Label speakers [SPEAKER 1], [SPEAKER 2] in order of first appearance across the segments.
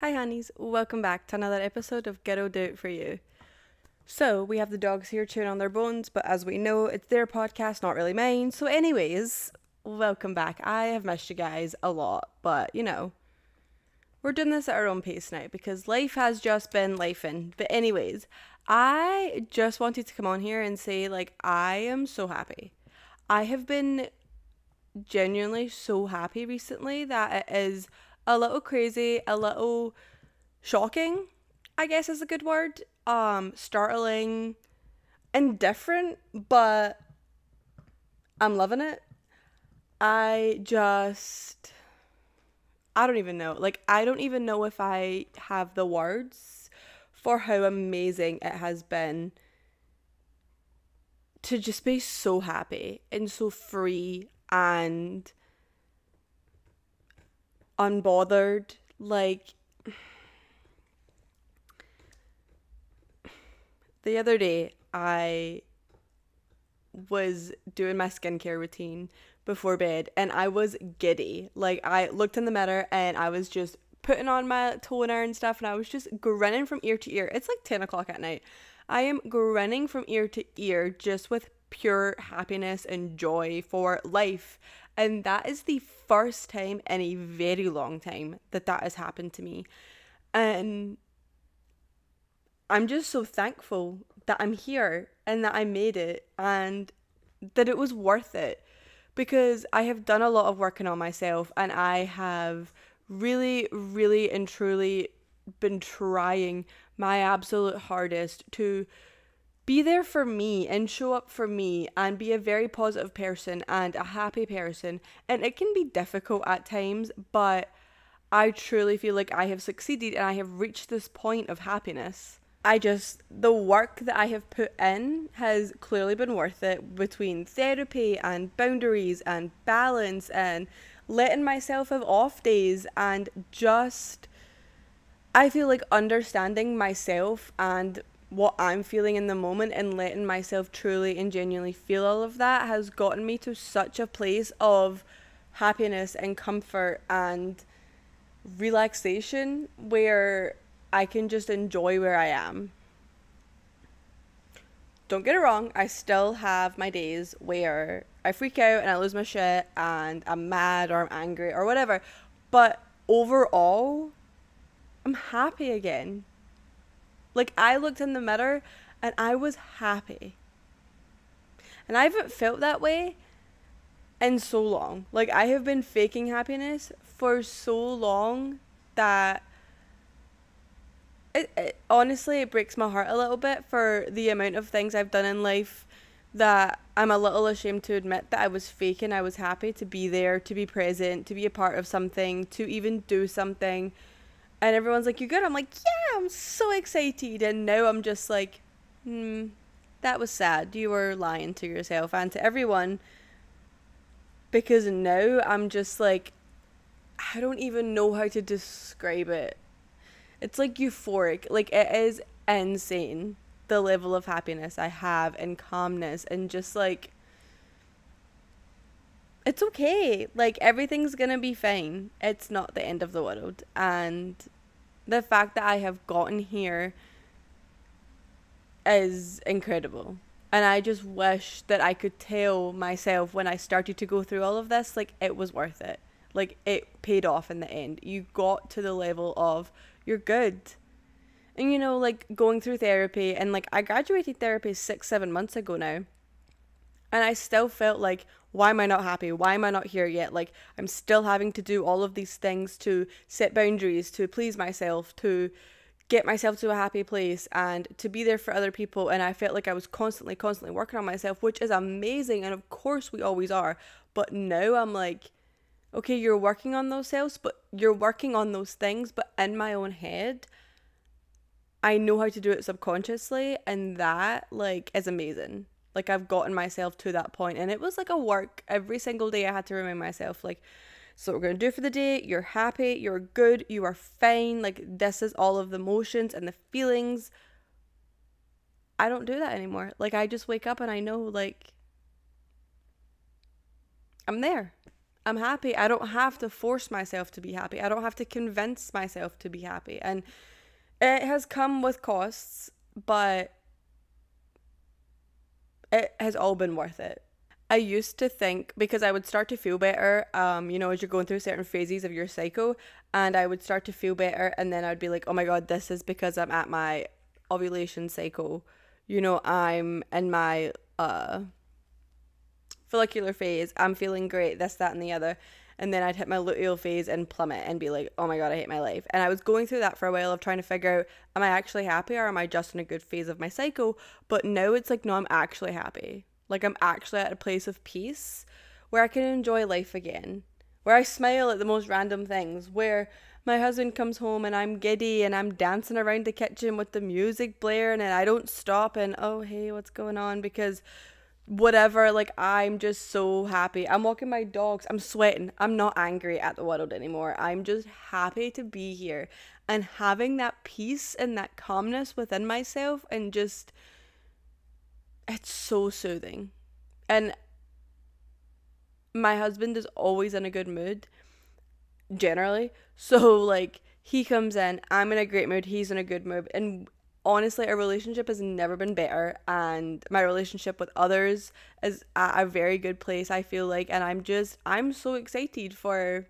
[SPEAKER 1] Hi, honeys. Welcome back to another episode of Ghetto Dirt for You. So, we have the dogs here chewing on their bones, but as we know, it's their podcast, not really mine. So, anyways, welcome back. I have missed you guys a lot, but you know, we're doing this at our own pace now because life has just been life in. But, anyways, I just wanted to come on here and say, like, I am so happy. I have been genuinely so happy recently that it is a little crazy, a little shocking, I guess is a good word. Um, startling and different, but I'm loving it. I just I don't even know. Like I don't even know if I have the words for how amazing it has been to just be so happy and so free and unbothered. Like the other day, I was doing my skincare routine before bed and I was giddy. Like I looked in the mirror and I was just putting on my toner and stuff and I was just grinning from ear to ear. It's like 10 o'clock at night. I am grinning from ear to ear just with pure happiness and joy for life and that is the first time in a very long time that that has happened to me. And I'm just so thankful that I'm here and that I made it and that it was worth it because I have done a lot of working on myself and I have really, really and truly been trying my absolute hardest to be there for me and show up for me and be a very positive person and a happy person. And it can be difficult at times, but I truly feel like I have succeeded and I have reached this point of happiness. I just, the work that I have put in has clearly been worth it between therapy and boundaries and balance and letting myself have off days and just, I feel like understanding myself and what I'm feeling in the moment and letting myself truly and genuinely feel all of that has gotten me to such a place of happiness and comfort and relaxation where I can just enjoy where I am. Don't get it wrong, I still have my days where I freak out and I lose my shit and I'm mad or I'm angry or whatever. But overall, I'm happy again. Like I looked in the mirror and I was happy. And I haven't felt that way in so long. Like I have been faking happiness for so long that it, it, honestly it breaks my heart a little bit for the amount of things I've done in life that I'm a little ashamed to admit that I was faking. I was happy to be there, to be present, to be a part of something, to even do something. And everyone's like, "You good?" I'm like, "Yeah." I'm so excited. And now I'm just like, hmm, that was sad. You were lying to yourself and to everyone. Because now I'm just like, I don't even know how to describe it. It's like euphoric. Like, it is insane the level of happiness I have and calmness and just like, it's okay. Like, everything's gonna be fine. It's not the end of the world. And the fact that I have gotten here is incredible. And I just wish that I could tell myself when I started to go through all of this, like, it was worth it. Like, it paid off in the end. You got to the level of, you're good. And, you know, like, going through therapy, and, like, I graduated therapy six, seven months ago now. And I still felt like, why am I not happy? Why am I not here yet? Like, I'm still having to do all of these things to set boundaries, to please myself, to get myself to a happy place and to be there for other people. And I felt like I was constantly, constantly working on myself, which is amazing. And of course, we always are. But now I'm like, okay, you're working on those selves, but you're working on those things. But in my own head, I know how to do it subconsciously. And that, like, is amazing like I've gotten myself to that point and it was like a work every single day I had to remind myself like so we're going to do for the day you're happy you're good you are fine like this is all of the emotions and the feelings I don't do that anymore like I just wake up and I know like I'm there I'm happy I don't have to force myself to be happy I don't have to convince myself to be happy and it has come with costs but it has all been worth it. I used to think because I would start to feel better, um, you know, as you're going through certain phases of your cycle, and I would start to feel better, and then I'd be like, oh my god, this is because I'm at my ovulation cycle. You know, I'm in my uh follicular phase, I'm feeling great, this, that, and the other and then I'd hit my luteal phase and plummet and be like, oh my god, I hate my life. And I was going through that for a while of trying to figure out, am I actually happy or am I just in a good phase of my cycle? But now it's like, no, I'm actually happy. Like I'm actually at a place of peace where I can enjoy life again, where I smile at the most random things, where my husband comes home and I'm giddy and I'm dancing around the kitchen with the music blaring and I don't stop and oh hey what's going on because whatever. Like, I'm just so happy. I'm walking my dogs. I'm sweating. I'm not angry at the world anymore. I'm just happy to be here and having that peace and that calmness within myself. And just, it's so soothing. And my husband is always in a good mood, generally. So, like, he comes in, I'm in a great mood, he's in a good mood, and honestly our relationship has never been better and my relationship with others is at a very good place i feel like and i'm just i'm so excited for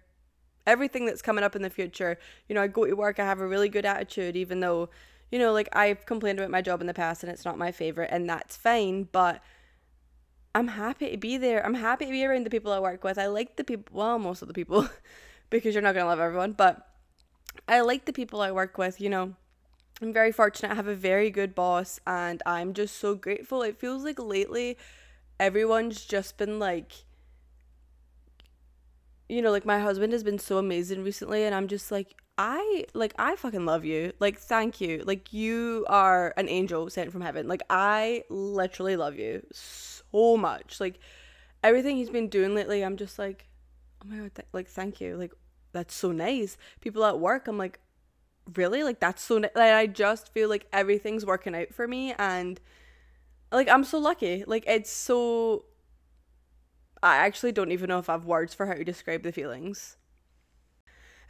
[SPEAKER 1] everything that's coming up in the future you know i go to work i have a really good attitude even though you know like i've complained about my job in the past and it's not my favorite and that's fine but i'm happy to be there i'm happy to be around the people i work with i like the people well most of the people because you're not going to love everyone but i like the people i work with you know I'm very fortunate. I have a very good boss, and I'm just so grateful. It feels like lately everyone's just been like, you know, like my husband has been so amazing recently, and I'm just like, I like, I fucking love you. Like, thank you. Like, you are an angel sent from heaven. Like, I literally love you so much. Like, everything he's been doing lately, I'm just like, oh my god, th like, thank you. Like, that's so nice. People at work, I'm like, really like that's so like I just feel like everything's working out for me and like I'm so lucky. Like it's so I actually don't even know if I have words for how to describe the feelings.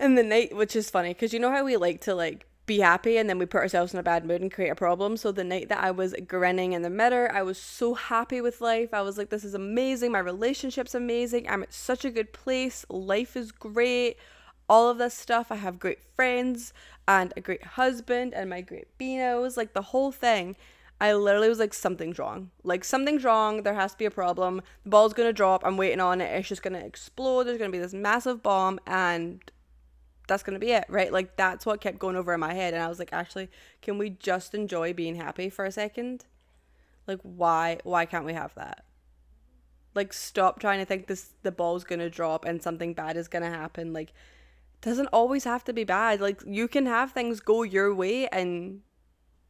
[SPEAKER 1] And the night, which is funny because you know how we like to like be happy and then we put ourselves in a bad mood and create a problem. So the night that I was grinning in the mirror, I was so happy with life. I was like, this is amazing. My relationship's amazing. I'm at such a good place. Life is great all of this stuff. I have great friends and a great husband and my great beanos, like the whole thing. I literally was like, something's wrong. Like, something's wrong. There has to be a problem. The ball's going to drop. I'm waiting on it. It's just going to explode. There's going to be this massive bomb, and that's going to be it, right? Like, that's what kept going over in my head. And I was like, actually, can we just enjoy being happy for a second? Like, why? Why can't we have that? Like, stop trying to think this the ball's going to drop and something bad is going to happen. Like, doesn't always have to be bad. Like you can have things go your way and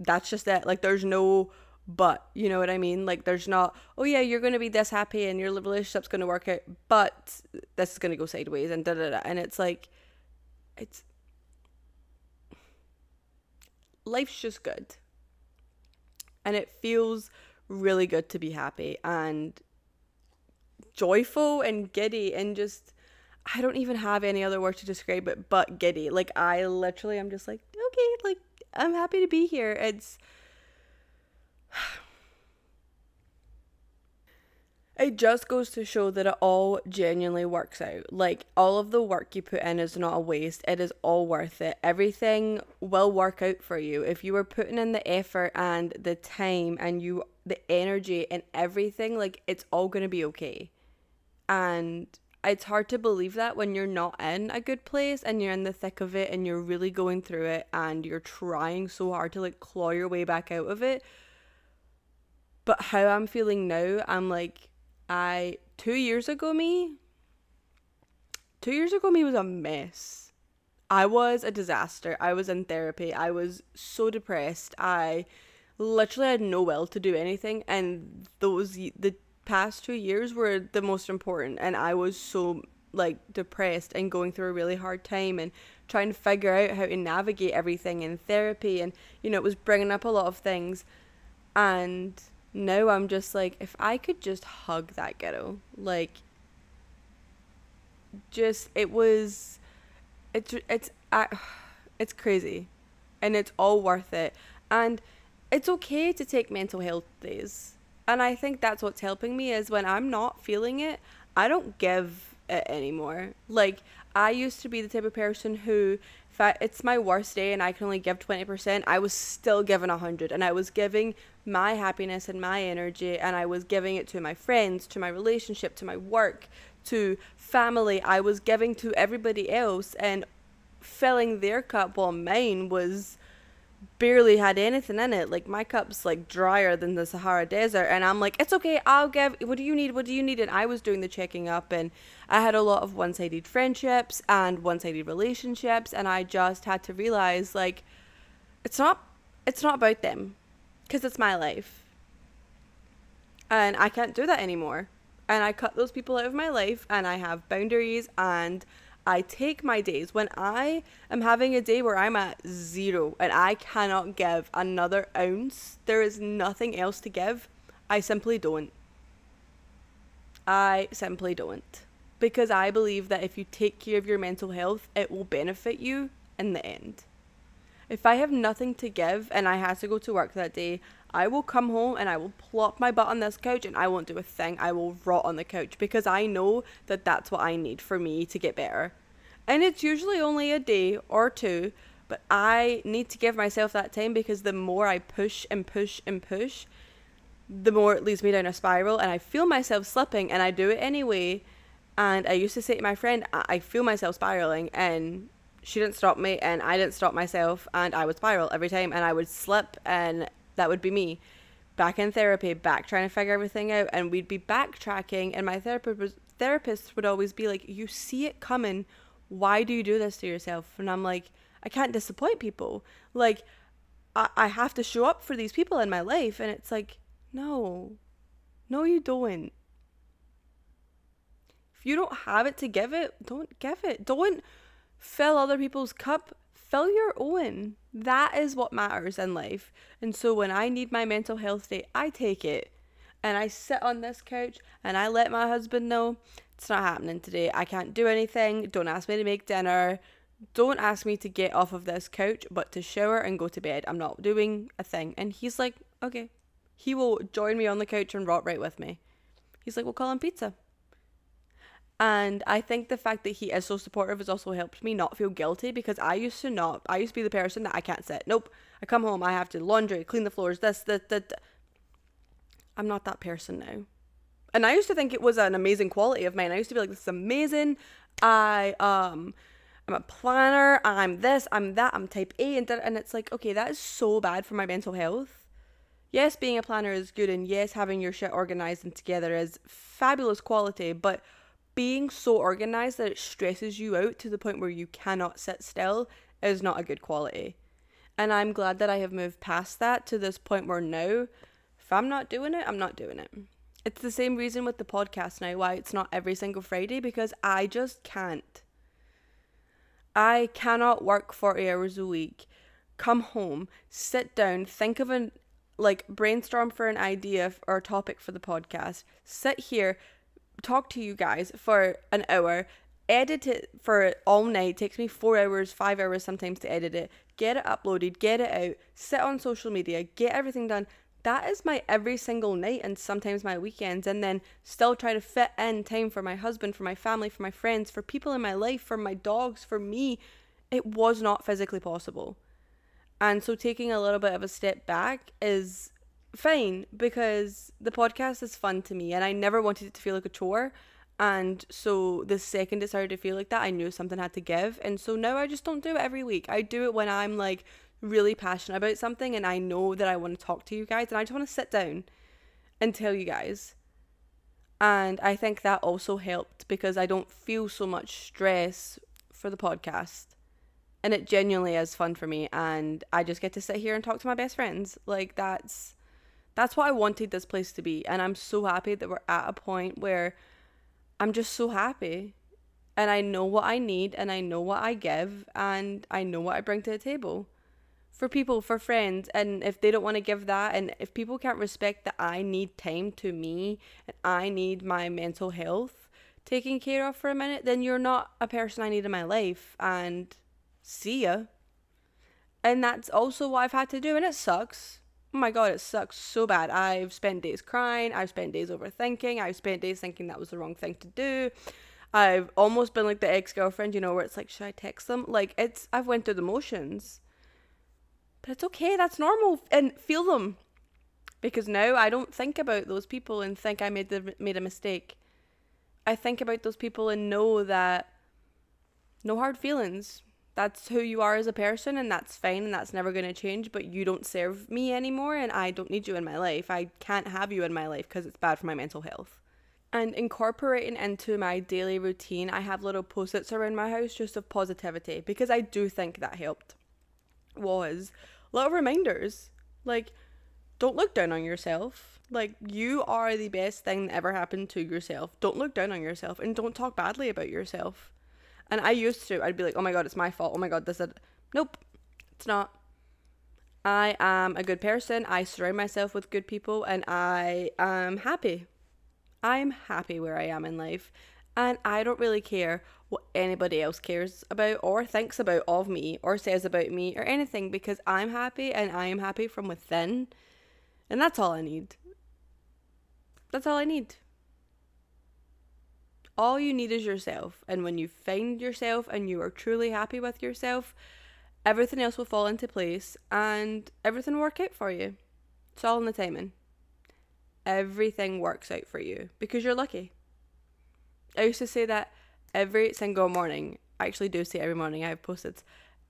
[SPEAKER 1] that's just it. Like there's no but, you know what I mean? Like there's not, oh yeah, you're gonna be this happy and your relationship's gonna work out, but this is gonna go sideways and da da da and it's like it's life's just good. And it feels really good to be happy and joyful and giddy and just I don't even have any other word to describe it but giddy. Like I literally I'm just like, okay, like I'm happy to be here. It's it just goes to show that it all genuinely works out. Like all of the work you put in is not a waste. It is all worth it. Everything will work out for you if you are putting in the effort and the time and you the energy and everything. Like it's all going to be okay. And it's hard to believe that when you're not in a good place and you're in the thick of it and you're really going through it and you're trying so hard to like claw your way back out of it. But how I'm feeling now, I'm like, I, two years ago, me, two years ago, me was a mess. I was a disaster. I was in therapy. I was so depressed. I literally had no will to do anything. And those, the past two years were the most important and i was so like depressed and going through a really hard time and trying to figure out how to navigate everything in therapy and you know it was bringing up a lot of things and now i'm just like if i could just hug that ghetto like just it was it's it's I, it's crazy and it's all worth it and it's okay to take mental health days and I think that's what's helping me is when I'm not feeling it, I don't give it anymore. Like I used to be the type of person who if I, it's my worst day and I can only give 20%, I was still giving 100 and I was giving my happiness and my energy and I was giving it to my friends, to my relationship, to my work, to family. I was giving to everybody else and filling their cup while mine was barely had anything in it. Like my cup's like drier than the Sahara Desert, and I'm like, it's okay. I'll give. What do you need? What do you need? And I was doing the checking up, and I had a lot of one-sided friendships and one-sided relationships, and I just had to realize like, it's not, it's not about them, because it's my life, and I can't do that anymore. And I cut those people out of my life, and I have boundaries and I take my days. When I am having a day where I'm at zero and I cannot give another ounce, there is nothing else to give, I simply don't. I simply don't. Because I believe that if you take care of your mental health, it will benefit you in the end. If I have nothing to give and I had to go to work that day, I will come home and I will plop my butt on this couch and I won't do a thing. I will rot on the couch because I know that that's what I need for me to get better. And it's usually only a day or two, but I need to give myself that time because the more I push and push and push, the more it leads me down a spiral and I feel myself slipping and I do it anyway. And I used to say to my friend, I feel myself spiraling and she didn't stop me and I didn't stop myself and I would spiral every time and I would slip and that would be me back in therapy, back trying to figure everything out, and we'd be backtracking. And my therapist was, therapist would always be like, "You see it coming. Why do you do this to yourself?" And I'm like, "I can't disappoint people. Like, I, I have to show up for these people in my life." And it's like, "No, no, you don't. If you don't have it to give it, don't give it. Don't fill other people's cup fill your own. That is what matters in life. And so when I need my mental health day, I take it and I sit on this couch and I let my husband know it's not happening today. I can't do anything. Don't ask me to make dinner. Don't ask me to get off of this couch, but to shower and go to bed. I'm not doing a thing. And he's like, okay. He will join me on the couch and rot right with me. He's like, we'll call him pizza. And I think the fact that he is so supportive has also helped me not feel guilty because I used to not, I used to be the person that I can't sit. Nope. I come home, I have to laundry, clean the floors, this, that, that. I'm not that person now. And I used to think it was an amazing quality of mine. I used to be like, this is amazing. I, um, I'm a planner. I'm this, I'm that, I'm type A. And, that, and it's like, okay, that is so bad for my mental health. Yes, being a planner is good. And yes, having your shit organized and together is fabulous quality. But being so organized that it stresses you out to the point where you cannot sit still is not a good quality. And I'm glad that I have moved past that to this point where now, if I'm not doing it, I'm not doing it. It's the same reason with the podcast now why it's not every single Friday because I just can't. I cannot work 40 hours a week, come home, sit down, think of an like brainstorm for an idea or topic for the podcast, sit here, talk to you guys for an hour, edit it for all night. It takes me four hours, five hours sometimes to edit it. Get it uploaded, get it out, sit on social media, get everything done. That is my every single night and sometimes my weekends, and then still try to fit in time for my husband, for my family, for my friends, for people in my life, for my dogs, for me. It was not physically possible. And so taking a little bit of a step back is fine because the podcast is fun to me and I never wanted it to feel like a chore. And so the second it started to feel like that, I knew something had to give. And so now I just don't do it every week. I do it when I'm like really passionate about something and I know that I want to talk to you guys and I just want to sit down and tell you guys. And I think that also helped because I don't feel so much stress for the podcast. And it genuinely is fun for me. And I just get to sit here and talk to my best friends. Like, that's that's what I wanted this place to be. And I'm so happy that we're at a point where I'm just so happy. And I know what I need and I know what I give and I know what I bring to the table for people, for friends. And if they don't want to give that, and if people can't respect that I need time to me and I need my mental health taken care of for a minute, then you're not a person I need in my life. And see ya. And that's also what I've had to do. And it sucks oh my god, it sucks so bad. I've spent days crying, I've spent days overthinking, I've spent days thinking that was the wrong thing to do. I've almost been like the ex-girlfriend, you know, where it's like, should I text them? Like it's I've went through the motions. But it's okay, that's normal and feel them. Because now I don't think about those people and think I made the made a mistake. I think about those people and know that no hard feelings, that's who you are as a person and that's fine and that's never going to change but you don't serve me anymore and i don't need you in my life i can't have you in my life because it's bad for my mental health and incorporating into my daily routine i have little post-its around my house just of positivity because i do think that helped was little reminders like don't look down on yourself like you are the best thing that ever happened to yourself don't look down on yourself and don't talk badly about yourself and I used to, I'd be like, oh my God, it's my fault. Oh my God, this, it? Nope, it's not. I am a good person. I surround myself with good people and I am happy. I'm happy where I am in life. And I don't really care what anybody else cares about or thinks about of me or says about me or anything because I'm happy and I am happy from within. And that's all I need. That's all I need all you need is yourself. And when you find yourself and you are truly happy with yourself, everything else will fall into place and everything will work out for you. It's all in the timing. Everything works out for you because you're lucky. I used to say that every single morning. I actually do say every morning I have post-its.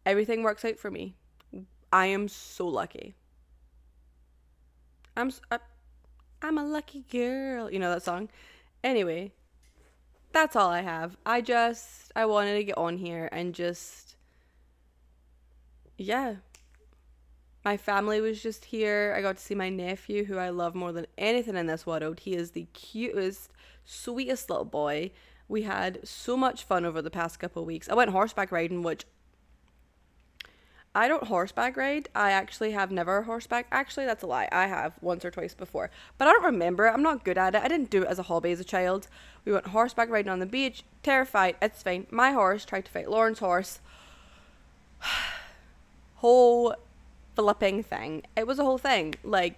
[SPEAKER 1] Everything works out for me. I am so lucky. I'm I, am i am a lucky girl. You know that song? Anyway, that's all I have. I just I wanted to get on here and just yeah. My family was just here. I got to see my nephew who I love more than anything in this world. He is the cutest, sweetest little boy. We had so much fun over the past couple of weeks. I went horseback riding, which I don't horseback ride. I actually have never horseback. Actually, that's a lie. I have once or twice before, but I don't remember. I'm not good at it. I didn't do it as a hobby as a child. We went horseback riding on the beach. Terrified. It's fine. My horse tried to fight Lauren's horse. whole flipping thing. It was a whole thing. Like,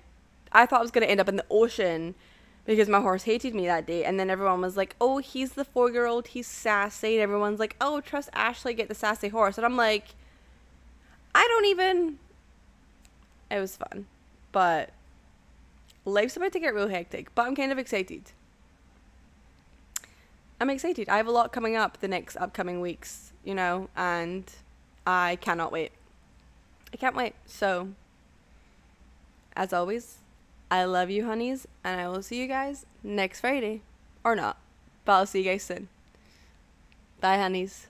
[SPEAKER 1] I thought I was going to end up in the ocean because my horse hated me that day. And then everyone was like, oh, he's the four year old, he's sassy. And everyone's like, oh, trust Ashley, get the sassy horse. And I'm like, I don't even. It was fun, but life's about to get real hectic. But I'm kind of excited. I'm excited. I have a lot coming up the next upcoming weeks, you know, and I cannot wait. I can't wait. So, as always, I love you, honeys, and I will see you guys next Friday. Or not, but I'll see you guys soon. Bye, honeys.